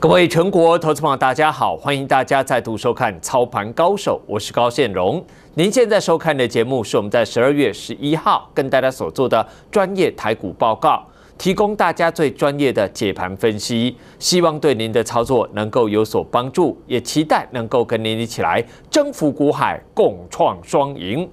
各位全国投资朋友，大家好！欢迎大家再度收看《操盘高手》，我是高宪荣。您现在收看的节目是我们在十二月十一号跟大家所做的专业台股报告，提供大家最专业的解盘分析，希望对您的操作能够有所帮助，也期待能够跟您一起来征服股海，共创双赢。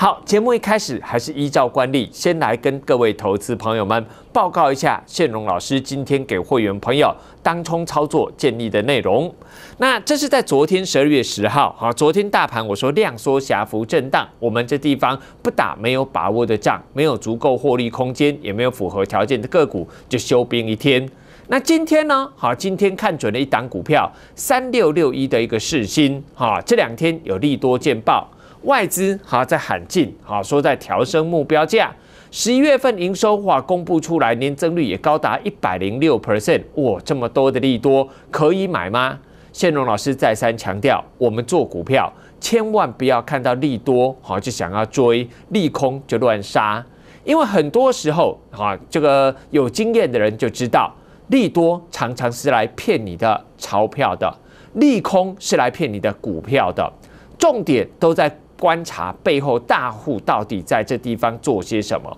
好，节目一开始还是依照惯例，先来跟各位投资朋友们报告一下，宪荣老师今天给会员朋友当冲操作建立的内容。那这是在昨天十二月十号，好，昨天大盘我说量缩狭幅震荡，我们这地方不打没有把握的仗，没有足够获利空间，也没有符合条件的个股，就休兵一天。那今天呢，好，今天看准了一档股票三六六一的一个市心，哈，这两天有利多见报。外资哈在喊进，哈说在调升目标价。十一月份营收话公布出来，年增率也高达一百零六 percent。我这么多的利多，可以买吗？谢龙老师再三强调，我们做股票千万不要看到利多哈就想要追，利空就乱杀。因为很多时候哈，这个有经验的人就知道，利多常常是来骗你的钞票的，利空是来骗你的股票的。重点都在。观察背后大户到底在这地方做些什么？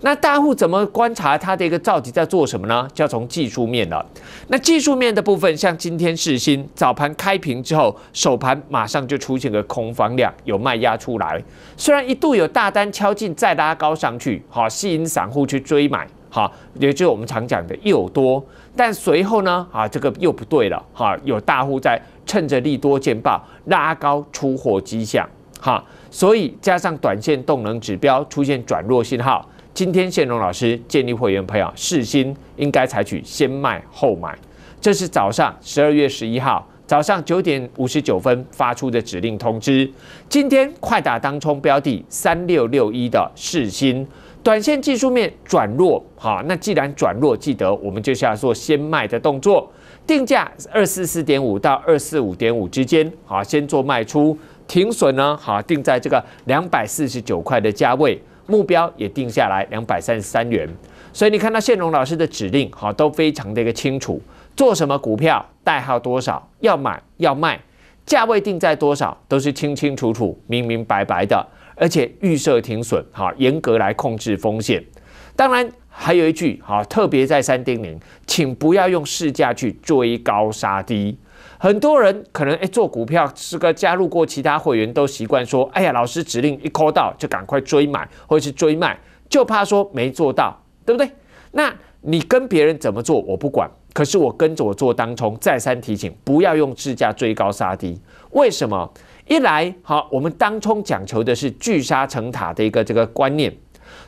那大户怎么观察他的一个到底在做什么呢？就要从技术面了。那技术面的部分，像今天市新早盘开平之后，首盘马上就出现个空方量，有卖压出来。虽然一度有大单敲进再拉高上去，好吸引散户去追买，哈，也就是我们常讲的诱多。但随后呢，啊，这个又不对了，哈，有大户在趁着利多见报拉高出货迹象。哈，所以加上短线动能指标出现转弱信号，今天谢荣老师建立会员朋友试新应该采取先卖后买，这是早上十二月十一号早上九点五十九分发出的指令通知。今天快打当冲标的三六六一的试新，短线技术面转弱，好，那既然转弱，记得我们就是要做先卖的动作，定价二四四点五到二四五点五之间，好，先做卖出。停损呢，好定在这个两百四十九块的价位，目标也定下来两百三十三元。所以你看到谢龙老师的指令，好都非常的一个清楚，做什么股票，代号多少，要买要卖，价位定在多少，都是清清楚楚、明明白白的。而且预设停损，好严格来控制风险。当然还有一句，好特别再三叮咛，请不要用市价去追高杀低。很多人可能哎做股票是个加入过其他会员都习惯说哎呀老师指令一 call 到就赶快追买或者是追卖就怕说没做到对不对？那你跟别人怎么做我不管，可是我跟着我做当冲再三提醒不要用市价追高杀低。为什么？一来哈我们当冲讲求的是聚沙成塔的一个这个观念，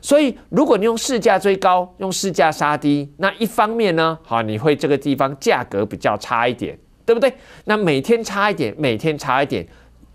所以如果你用市价追高用市价杀低，那一方面呢，哈你会这个地方价格比较差一点。对不对？那每天差一点，每天差一点，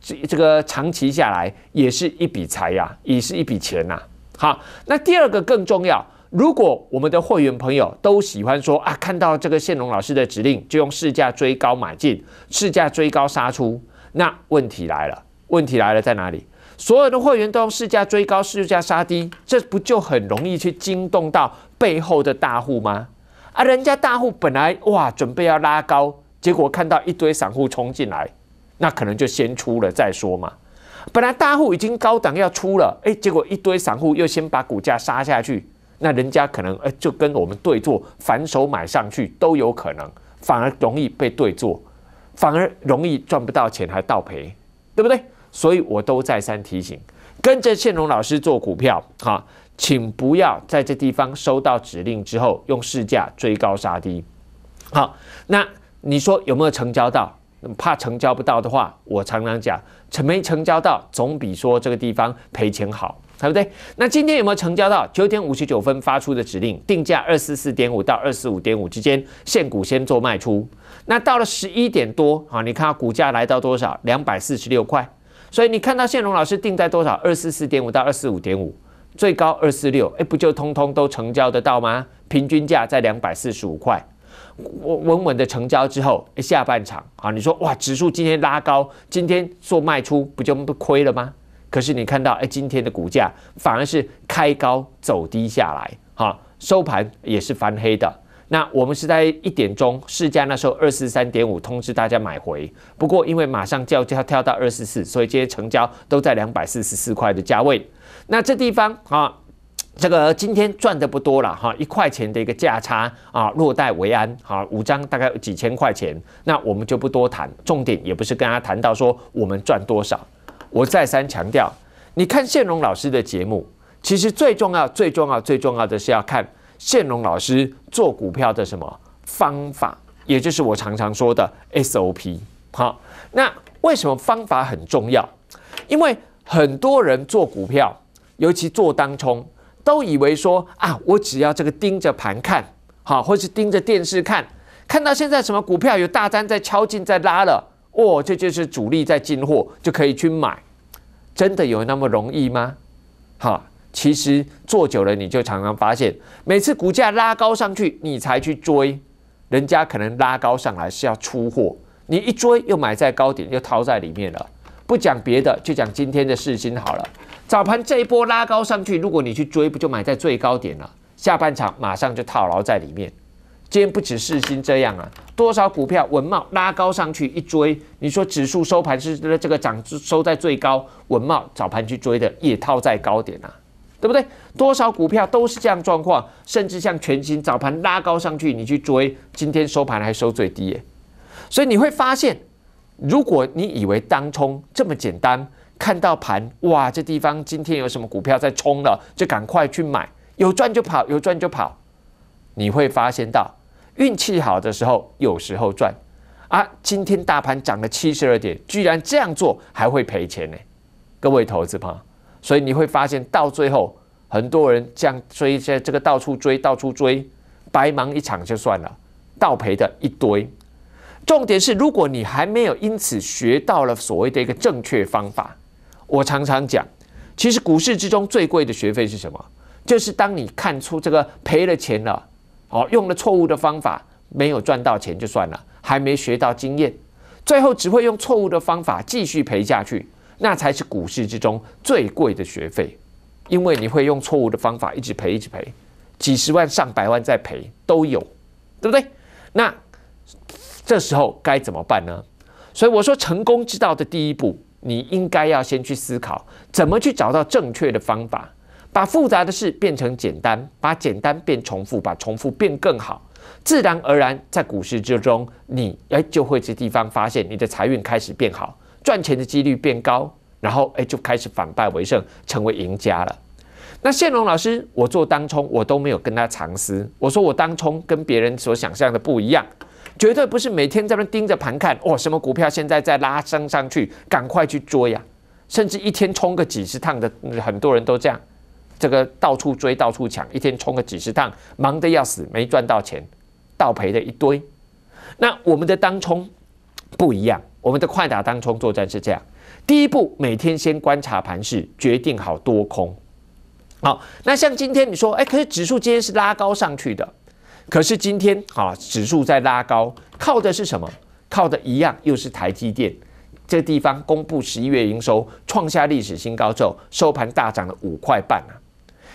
这这个长期下来也是一笔财呀，也是一笔钱呐。好，那第二个更重要。如果我们的会员朋友都喜欢说啊，看到这个线龙老师的指令就用市价追高买进，市价追高杀出，那问题来了，问题来了在哪里？所有的会员都用市价追高，市价杀低，这不就很容易去惊动到背后的大户吗？啊，人家大户本来哇，准备要拉高。结果看到一堆散户冲进来，那可能就先出了再说嘛。本来大户已经高档要出了，哎，结果一堆散户又先把股价杀下去，那人家可能哎就跟我们对坐反手买上去都有可能，反而容易被对坐，反而容易赚不到钱还倒赔，对不对？所以我都再三提醒，跟着谢龙老师做股票啊，请不要在这地方收到指令之后用市价追高杀低。好，那。你说有没有成交到？怕成交不到的话，我常常讲，成没成交到，总比说这个地方赔钱好，对不对？那今天有没有成交到？九点五十九分发出的指令，定价二四四点五到二四五点五之间，现股先做卖出。那到了十一点多啊，你看股价来到多少？两百四十六块。所以你看到现荣老师定在多少？二四四点五到二四五点五，最高二四六，哎，不就通通都成交得到吗？平均价在两百四十五块。稳稳的成交之后，下半场啊，你说哇，指数今天拉高，今天做卖出不就不亏了吗？可是你看到哎，今天的股价反而是开高走低下来，哈，收盘也是翻黑的。那我们是在一点钟市价那时候二四三点五通知大家买回，不过因为马上就要跳到二四四，所以今天成交都在两百四十四块的价位。那这地方啊。这个今天赚的不多了哈，一块钱的一个价差啊，落袋为安。好，五张大概几千块钱，那我们就不多谈，重点也不是跟他谈到说我们赚多少。我再三强调，你看谢荣老师的节目，其实最重要、最重要、最重要的是要看谢荣老师做股票的什么方法，也就是我常常说的 SOP。好，那为什么方法很重要？因为很多人做股票，尤其做当冲。都以为说啊，我只要这个盯着盘看，好，或是盯着电视看，看到现在什么股票有大单在敲进在拉了，哦，这就是主力在进货，就可以去买。真的有那么容易吗？好，其实做久了，你就常常发现，每次股价拉高上去，你才去追，人家可能拉高上来是要出货，你一追又买在高点，又套在里面了。不讲别的，就讲今天的市情好了。早盘这一波拉高上去，如果你去追，不就买在最高点了？下半场马上就套牢在里面。今天不止四新这样啊，多少股票文茂拉高上去一追，你说指数收盘是这个涨收在最高，文茂早盘去追的也套在高点啊，对不对？多少股票都是这样状况，甚至像全新早盘拉高上去，你去追，今天收盘还收最低，所以你会发现，如果你以为当冲这么简单。看到盘哇，这地方今天有什么股票在冲了，就赶快去买，有赚就跑，有赚就跑。你会发现到运气好的时候，有时候赚，啊，今天大盘涨了七十二点，居然这样做还会赔钱呢，各位投资朋友。所以你会发现到最后，很多人这样追，这这个到处追，到处追，白忙一场就算了，倒赔的一堆。重点是，如果你还没有因此学到了所谓的一个正确方法。我常常讲，其实股市之中最贵的学费是什么？就是当你看出这个赔了钱了，哦，用了错误的方法，没有赚到钱就算了，还没学到经验，最后只会用错误的方法继续赔下去，那才是股市之中最贵的学费，因为你会用错误的方法一直赔，一直赔，几十万、上百万在赔都有，对不对？那这时候该怎么办呢？所以我说，成功之道的第一步。你应该要先去思考，怎么去找到正确的方法，把复杂的事变成简单，把简单变重复，把重复变更好，自然而然在股市之中，你哎就会这地方发现你的财运开始变好，赚钱的几率变高，然后哎就开始反败为胜，成为赢家了。那线龙老师，我做当冲，我都没有跟他藏私。我说我当冲跟别人所想象的不一样，绝对不是每天在那盯着盘看，哦，什么股票现在在拉升上去，赶快去追呀！甚至一天冲个几十趟的，很多人都这样，这个到处追、到处抢，一天冲个几十趟，忙得要死，没赚到钱，倒赔的一堆。那我们的当冲不一样，我们的快打当冲作战是这样：第一步，每天先观察盘势，决定好多空。好，那像今天你说，哎，可是指数今天是拉高上去的，可是今天啊，指数在拉高，靠的是什么？靠的，一样又是台积电，这地方公布十一月营收创下历史新高之后，收盘大涨了五块半啊。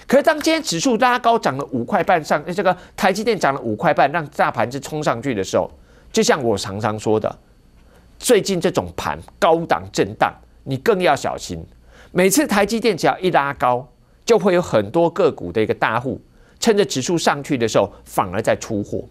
可是当今天指数拉高涨了五块半上，这个台积电涨了五块半，让大盘子冲上去的时候，就像我常常说的，最近这种盘高档震荡，你更要小心。每次台积电只要一拉高，就会有很多个股的一个大户，趁着指数上去的时候，反而在出货，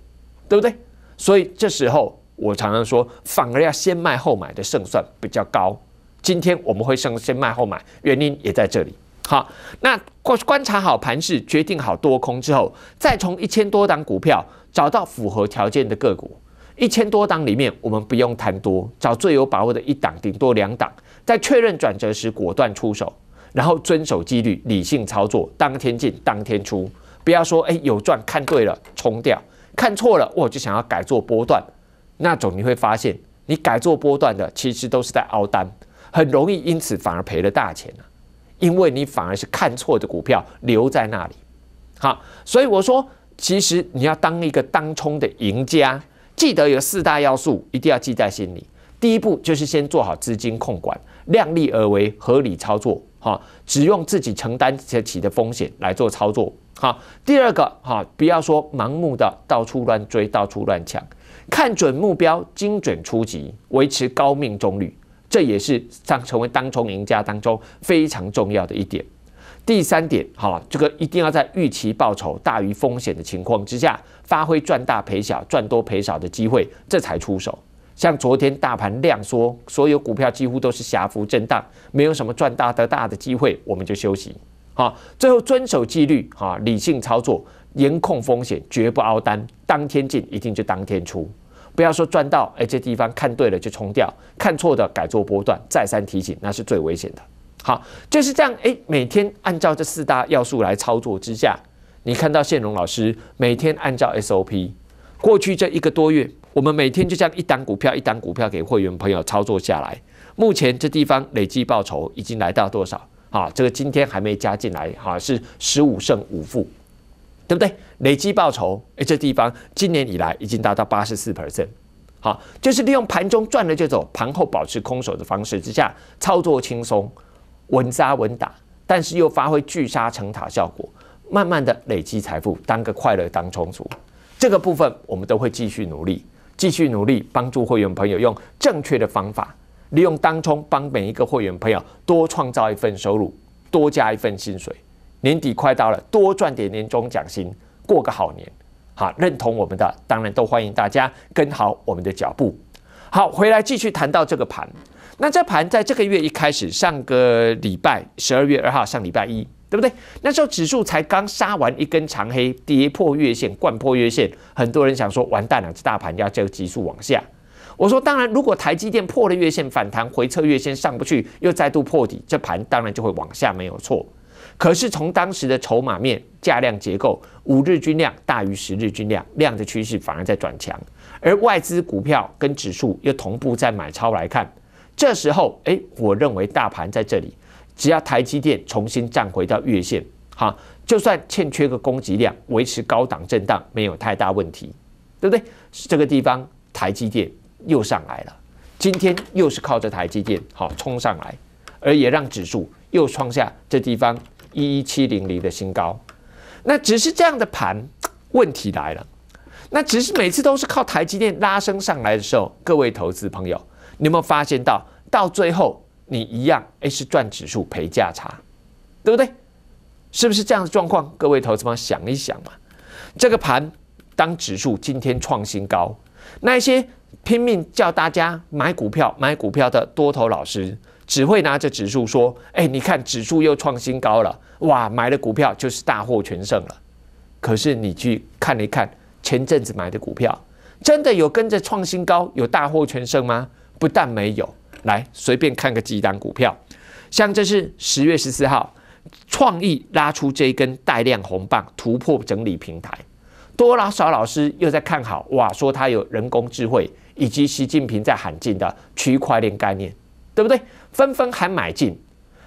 对不对？所以这时候我常常说，反而要先卖后买的胜算比较高。今天我们会胜先卖后买，原因也在这里。好，那观观察好盘势，决定好多空之后，再从一千多档股票找到符合条件的个股。一千多档里面，我们不用贪多，找最有把握的一档，顶多两档，在确认转折时果断出手。然后遵守纪律，理性操作，当天进当天出，不要说哎有赚看对了冲掉，看错了我就想要改做波段，那种你会发现你改做波段的其实都是在凹单，很容易因此反而赔了大钱啊，因为你反而是看错的股票留在那里。好，所以我说其实你要当一个当冲的赢家，记得有四大要素，一定要记在心里。第一步就是先做好资金控管，量力而为，合理操作。哈，只用自己承担自己的风险来做操作。哈，第二个哈，不要说盲目的到处乱追，到处乱抢，看准目标，精准出击，维持高命中率，这也是当成为当冲赢家当中非常重要的一点。第三点，哈，这个一定要在预期报酬大于风险的情况之下，发挥赚大赔小、赚多赔少的机会，这才出手。像昨天大盘量缩，所有股票几乎都是小幅震荡，没有什么赚大的大的机会，我们就休息。好，最后遵守纪律，哈，理性操作，严控风险，绝不凹单，当天进一定就当天出，不要说赚到，哎，这地方看对了就冲掉，看错的改做波段，再三提醒那是最危险的。好，就是这样，哎，每天按照这四大要素来操作之下，你看到宪荣老师每天按照 SOP，过去这一个多月。我们每天就这样一单股票，一单股票给会员朋友操作下来。目前这地方累计报酬已经来到多少？啊，这个今天还没加进来，哈，是十五胜五负，对不对？累计报酬，哎，这地方今年以来已经达到八十四 percent。好，就是利用盘中赚了就走，盘后保持空手的方式之下，操作轻松，稳扎稳打，但是又发挥聚沙成塔效果，慢慢的累积财富，当个快乐当充足。这个部分我们都会继续努力。继续努力，帮助会员朋友用正确的方法，利用当冲帮每一个会员朋友多创造一份收入，多加一份薪水。年底快到了，多赚点年终奖金，过个好年。好，认同我们的，当然都欢迎大家跟好我们的脚步。好，回来继续谈到这个盘。那这盘在这个月一开始，上个礼拜十二月二号上礼拜一。对不对？那时候指数才刚杀完一根长黑，跌破月线，灌破月线，很多人想说完蛋了，这大盘要就急速往下。我说当然，如果台积电破了月线，反弹回撤月线上不去，又再度破底，这盘当然就会往下，没有错。可是从当时的筹码面、价量结构，五日均量大于十日均量，量的趋势反而在转强，而外资股票跟指数又同步在买超来看，这时候哎，我认为大盘在这里。只要台积电重新站回到月线，好，就算欠缺个供给量，维持高档震荡没有太大问题，对不对？这个地方台积电又上来了，今天又是靠着台积电好冲上来，而也让指数又创下这地方一一七零零的新高。那只是这样的盘，问题来了。那只是每次都是靠台积电拉升上来的时候，各位投资朋友，你有没有发现到到最后？你一样，哎，是赚指数赔价差，对不对？是不是这样的状况？各位投资方想一想嘛。这个盘当指数今天创新高，那些拼命叫大家买股票买股票的多头老师，只会拿着指数说：“哎，你看指数又创新高了，哇，买的股票就是大获全胜了。”可是你去看一看，前阵子买的股票，真的有跟着创新高，有大获全胜吗？不但没有。来随便看个几档股票，像这是十月十四号，创意拉出这一根带量红棒，突破整理平台，多拉少老师又在看好，哇，说他有人工智慧以及习近平在喊进的区块链概念，对不对？纷纷喊买进，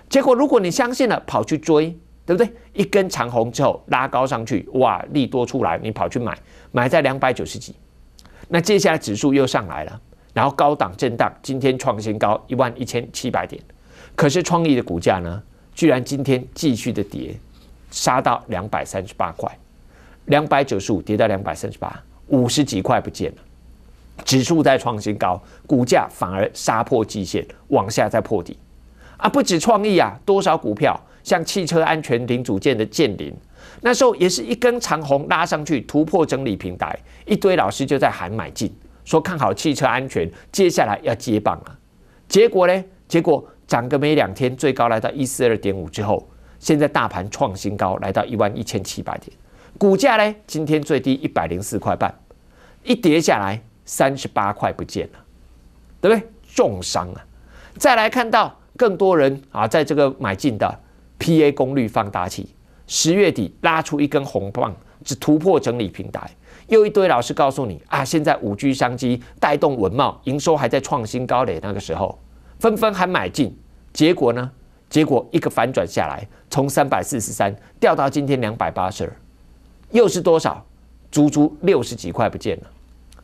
结果如果你相信了，跑去追，对不对？一根长红之后拉高上去，哇，利多出来，你跑去买，买在两百九十几，那接下来指数又上来了。然后高档震荡，今天创新高一万一千七百点，可是创意的股价呢，居然今天继续的跌，杀到两百三十八块，两百九十五跌到两百三十八，五十几块不见了。指数在创新高，股价反而杀破季线，往下再破底，啊，不止创意啊，多少股票像汽车安全零组件的建林。那时候也是一根长虹拉上去突破整理平台，一堆老师就在喊买进。说看好汽车安全，接下来要接棒了。结果呢？结果涨个没两天，最高来到一四二点五之后，现在大盘创新高，来到一万一千七百点。股价呢？今天最低一百零四块半，一跌下来三十八块不见了，对不对？重伤啊！再来看到更多人啊，在这个买进的 PA 功率放大器，十月底拉出一根红棒，只突破整理平台。又一堆老师告诉你啊，现在五 G 商机带动文茂营收还在创新高的那个时候纷纷还买进，结果呢？结果一个反转下来，从三百四十三掉到今天两百八十二，又是多少？足足六十几块不见了。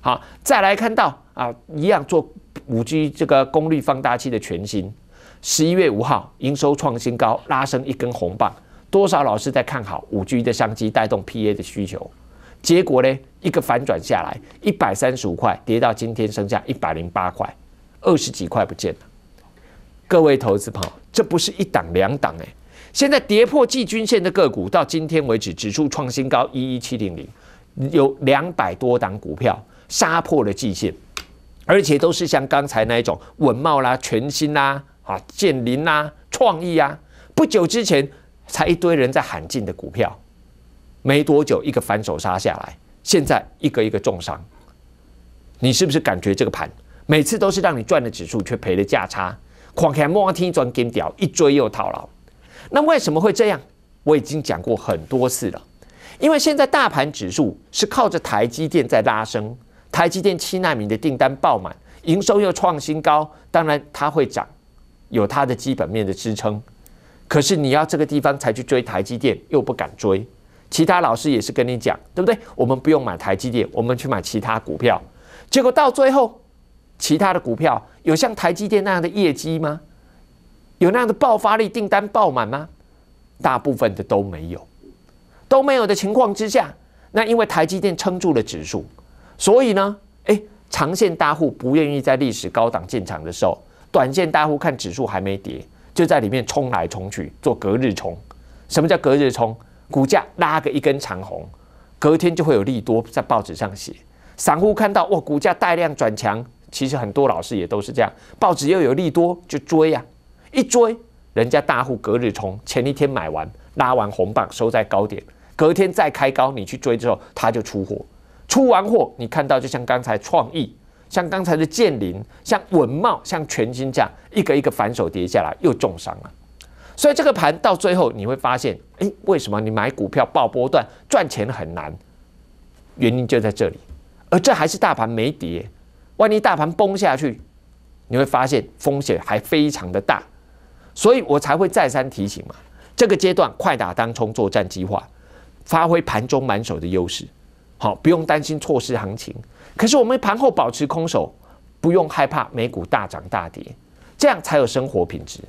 好，再来看到啊，一样做五 G 这个功率放大器的全新，十一月五号营收创新高，拉升一根红棒，多少老师在看好五 G 的商机带动 PA 的需求？结果呢，一个反转下来，一百三十五块跌到今天，剩下一百零八块，二十几块不见了。各位投资朋友，这不是一档两档哎，现在跌破季均线的个股到今天为止，指数创新高一一七零零，有两百多档股票杀破了季线，而且都是像刚才那一种稳茂啦、全新啦、啊建林啦、创意啊，不久之前才一堆人在喊进的股票。没多久，一个反手杀下来，现在一个一个重伤，你是不是感觉这个盘每次都是让你赚的指数，却赔了价差？狂喊莫忘听转金条，一追又套牢。那为什么会这样？我已经讲过很多次了，因为现在大盘指数是靠着台积电在拉升，台积电七纳米的订单爆满，营收又创新高，当然它会涨，有它的基本面的支撑。可是你要这个地方才去追台积电，又不敢追。其他老师也是跟你讲，对不对？我们不用买台积电，我们去买其他股票。结果到最后，其他的股票有像台积电那样的业绩吗？有那样的爆发力、订单爆满吗？大部分的都没有，都没有的情况之下，那因为台积电撑住了指数，所以呢，哎，长线大户不愿意在历史高档进场的时候，短线大户看指数还没跌，就在里面冲来冲去做隔日冲。什么叫隔日冲？股价拉个一根长红，隔天就会有利多在报纸上写，散户看到哇，股价带量转强，其实很多老师也都是这样，报纸又有利多就追呀，一追，人家大户隔日冲，前一天买完拉完红棒收在高点，隔天再开高，你去追之后他就出货，出完货你看到就像刚才创意，像刚才的建林，像文茂，像全金这样一个一个反手跌下来，又重伤了。所以这个盘到最后，你会发现，哎，为什么你买股票爆波段赚钱很难？原因就在这里。而这还是大盘没跌，万一大盘崩下去，你会发现风险还非常的大。所以我才会再三提醒嘛，这个阶段快打当冲作战计划，发挥盘中满手的优势，好不用担心错失行情。可是我们盘后保持空手，不用害怕美股大涨大跌，这样才有生活品质。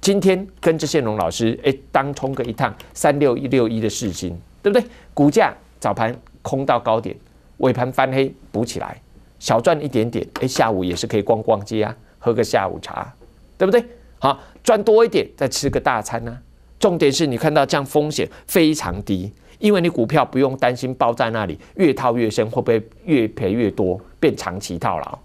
今天跟朱宪龙老师，哎，当冲个一趟三六一六一的事情，对不对？股价早盘空到高点，尾盘翻黑补起来，小赚一点点，哎，下午也是可以逛逛街啊，喝个下午茶，对不对？好，赚多一点再吃个大餐啊。重点是你看到这样风险非常低，因为你股票不用担心爆在那里，越套越深会不会越赔越多，变长期套牢？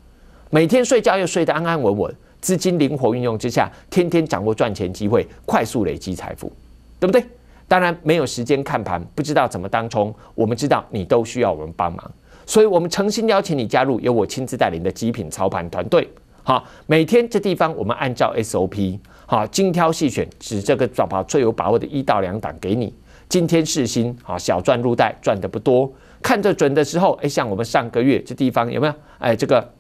每天睡觉又睡得安安稳稳。资金灵活运用之下，天天掌握赚钱机会，快速累积财富，对不对？当然没有时间看盘，不知道怎么当冲，我们知道你都需要我们帮忙，所以我们诚心邀请你加入由我亲自带领的极品操盘团队。好，每天这地方我们按照 SOP，好，精挑细选，指这个抓把最有把握的一到两档给你。今天试新，好，小赚入袋，赚的不多，看着准的时候，哎，像我们上个月这地方有没有？哎，这个。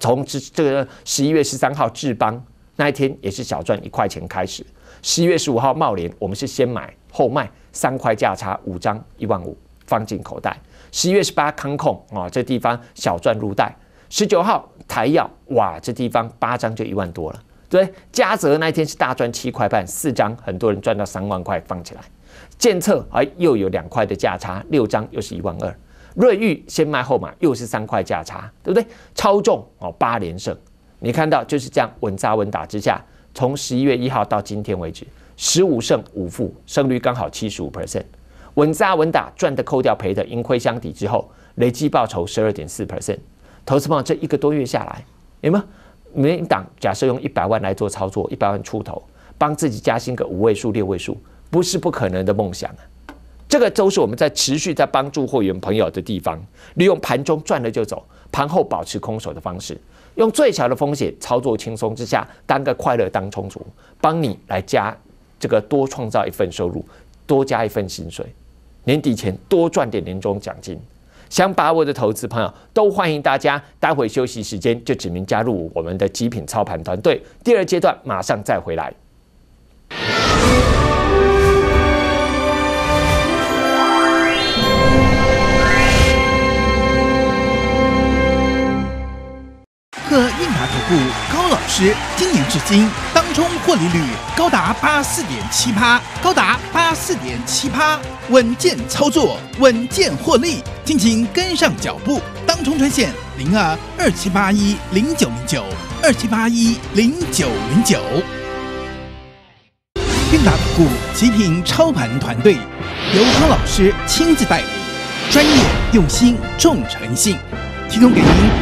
从这这个十一月十三号志邦那一天也是小赚一块钱开始。十一月十五号茂联，我们是先买后卖，三块价差五张一万五放进口袋。十一月十八康控啊，这地方小赚入袋。十九号台药哇，这地方八张就一万多了。对，嘉泽那一天是大赚七块半四张，很多人赚到三万块放起来。建测哎又有两块的价差，六张又是一万二。瑞玉先卖后买，又是三块价差，对不对？超重哦，八连胜，你看到就是这样稳扎稳打之下，从十一月一号到今天为止，十五胜五负，胜率刚好七十五 percent，稳扎稳打赚的扣掉赔的，盈亏相抵之后，累计报酬十二点四 percent，投资友这一个多月下来，你们民档假设用一百万来做操作，一百万出头，帮自己加薪个五位数、六位数，不是不可能的梦想啊！这个都是我们在持续在帮助会员朋友的地方，利用盘中赚了就走，盘后保持空手的方式，用最小的风险操作，轻松之下当个快乐当充足，帮你来加这个多创造一份收入，多加一份薪水，年底前多赚点年终奖金。想把我的投资朋友都欢迎大家，待会休息时间就指名加入我们的极品操盘团队，第二阶段马上再回来。股高老师今年至今当冲获利率高达八四点七趴，高达八四点七趴，稳健操作，稳健获利，敬请跟上脚步，当冲专线零二二七八一零九零九二七八一零九零九，达打股极品操盘团队，由高老师亲自带领，专业用心重诚信，提供给您。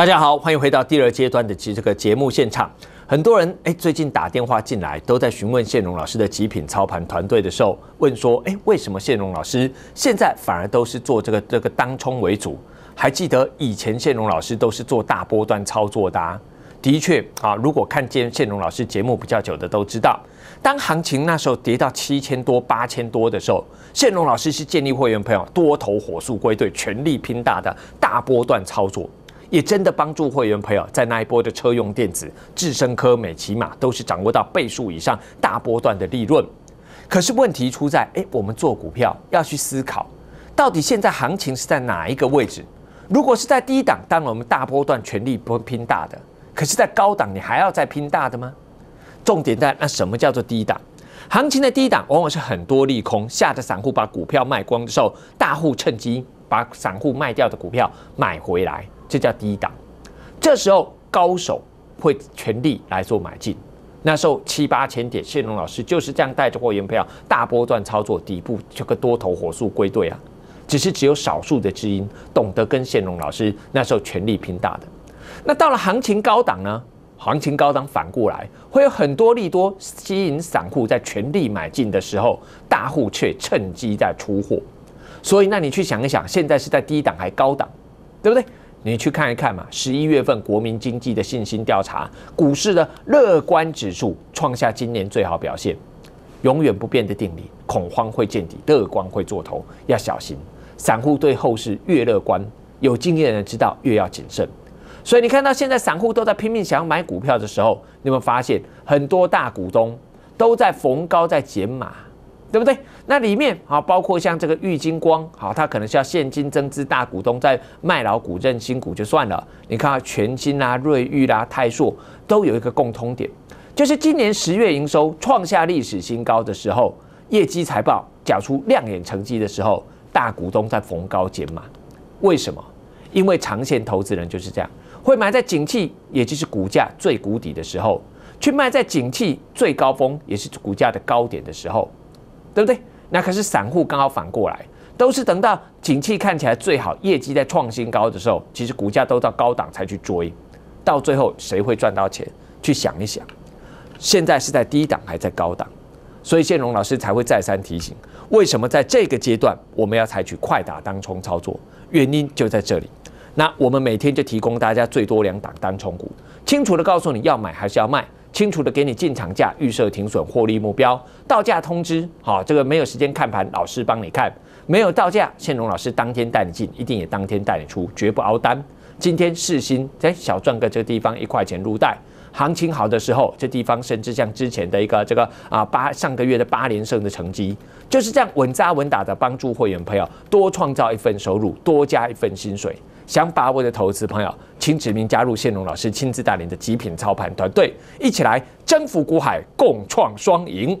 大家好，欢迎回到第二阶段的这这个节目现场。很多人哎，最近打电话进来，都在询问谢荣老师的极品操盘团队的时候，问说哎，为什么谢荣老师现在反而都是做这个这个当冲为主？还记得以前谢荣老师都是做大波段操作的。的确啊，如果看见谢荣老师节目比较久的都知道，当行情那时候跌到七千多、八千多的时候，谢荣老师是建立会员朋友多头火速归队，全力拼大的大波段操作。也真的帮助会员朋友在那一波的车用电子、智深科、美骑码都是掌握到倍数以上大波段的利润。可是问题出在，哎，我们做股票要去思考，到底现在行情是在哪一个位置？如果是在低档，当然我们大波段全力不会拼大的。可是，在高档，你还要再拼大的吗？重点在，那什么叫做低档？行情的低档往往是很多利空吓得散户把股票卖光的时候，大户趁机把散户卖掉的股票买回来。这叫低档，这时候高手会全力来做买进。那时候七八千点，谢龙老师就是这样带着货源票大波段操作，底部这个多头火速归队啊！只是只有少数的知音懂得跟谢龙老师那时候全力拼大的。那到了行情高档呢？行情高档反过来会有很多利多吸引散户在全力买进的时候，大户却趁机在出货。所以，那你去想一想，现在是在低档还高档，对不对？你去看一看嘛，十一月份国民经济的信心调查，股市的乐观指数创下今年最好表现。永远不变的定理：恐慌会见底，乐观会做头，要小心。散户对后市越乐观，有经验的人知道越要谨慎。所以你看到现在散户都在拼命想要买股票的时候，你会发现很多大股东都在逢高在减码。对不对？那里面啊，包括像这个玉金光，好，它可能是要现金增资大股东在卖老股认新股就算了。你看全新啦、瑞裕啦、泰硕都有一个共通点，就是今年十月营收创下历史新高的时候，业绩财报缴出亮眼成绩的时候，大股东在逢高减码。为什么？因为长线投资人就是这样，会买在景气，也就是股价最谷底的时候，去卖在景气最高峰，也是股价的高点的时候。对不对？那可是散户刚好反过来，都是等到景气看起来最好，业绩在创新高的时候，其实股价都到高档才去追，到最后谁会赚到钱？去想一想，现在是在低档还是高档？所以建荣老师才会再三提醒，为什么在这个阶段我们要采取快打单冲操作，原因就在这里。那我们每天就提供大家最多两档单冲股，清楚的告诉你要买还是要卖。清楚的给你进场价，预设停损获利目标，到价通知。好，这个没有时间看盘，老师帮你看。没有到价，宪荣老师当天带你进，一定也当天带你出，绝不熬单。今天试新，在小赚哥这地方一块钱入袋，行情好的时候，这地方甚至像之前的一个这个啊八上个月的八连胜的成绩，就是这样稳扎稳打的帮助会员朋友多创造一份收入，多加一份薪水。想把握的投资朋友，请指名加入谢龙老师亲自带领的极品操盘团队，一起来征服股海，共创双赢。